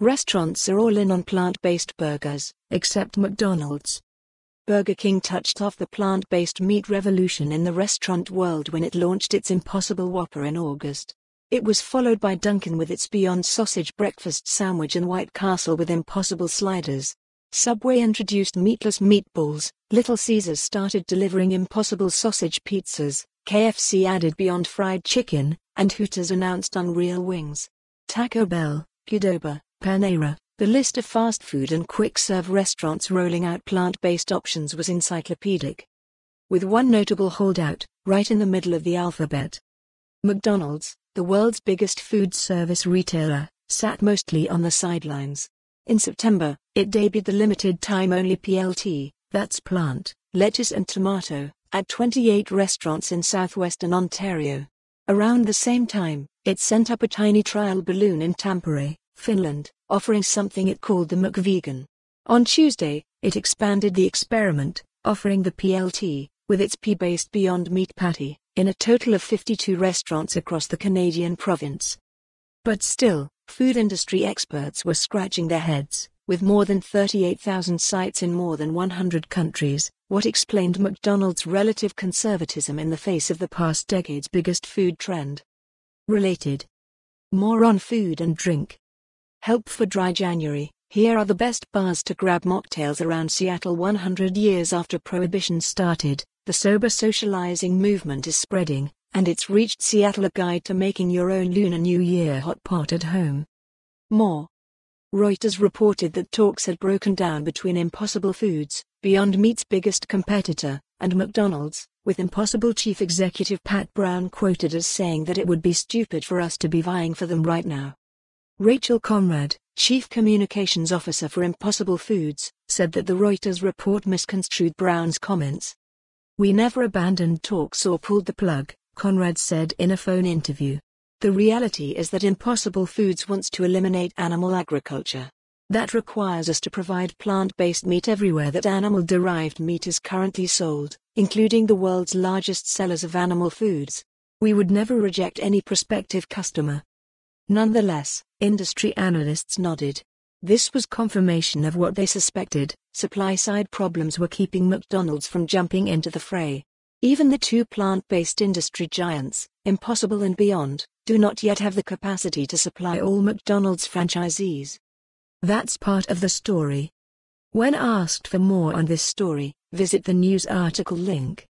Restaurants are all in on plant-based burgers, except McDonald's. Burger King touched off the plant-based meat revolution in the restaurant world when it launched its Impossible Whopper in August. It was followed by Dunkin' with its Beyond Sausage Breakfast Sandwich and White Castle with Impossible Sliders. Subway introduced meatless meatballs, Little Caesars started delivering Impossible Sausage pizzas, KFC added Beyond Fried Chicken, and Hooters announced Unreal Wings. Taco Bell, Qdoba, Panera, the list of fast food and quick-serve restaurants rolling out plant-based options was encyclopedic. With one notable holdout, right in the middle of the alphabet. McDonald's, the world's biggest food service retailer, sat mostly on the sidelines. In September, it debuted the limited-time only PLT, that's plant, lettuce and tomato, at 28 restaurants in southwestern Ontario. Around the same time, it sent up a tiny trial balloon in Tampere, Finland, offering something it called the McVegan. On Tuesday, it expanded the experiment, offering the PLT, with its pea-based Beyond Meat patty, in a total of 52 restaurants across the Canadian province. But still, food industry experts were scratching their heads, with more than 38,000 sites in more than 100 countries, what explained McDonald's relative conservatism in the face of the past decade's biggest food trend. Related. More on food and drink. Help for Dry January. Here are the best bars to grab mocktails around Seattle 100 years after Prohibition started. The sober socializing movement is spreading, and it's reached Seattle a guide to making your own Lunar New Year hot pot at home. More. Reuters reported that talks had broken down between Impossible Foods, Beyond Meat's biggest competitor, and McDonald's, with Impossible chief executive Pat Brown quoted as saying that it would be stupid for us to be vying for them right now. Rachel Conrad, chief communications officer for Impossible Foods, said that the Reuters report misconstrued Brown's comments. We never abandoned talks or pulled the plug, Conrad said in a phone interview. The reality is that Impossible Foods wants to eliminate animal agriculture. That requires us to provide plant based meat everywhere that animal derived meat is currently sold, including the world's largest sellers of animal foods. We would never reject any prospective customer, Nonetheless, industry analysts nodded. This was confirmation of what they suspected supply side problems were keeping McDonald's from jumping into the fray. Even the two plant based industry giants, Impossible and Beyond, do not yet have the capacity to supply all McDonald's franchisees. That's part of the story. When asked for more on this story, visit the news article link.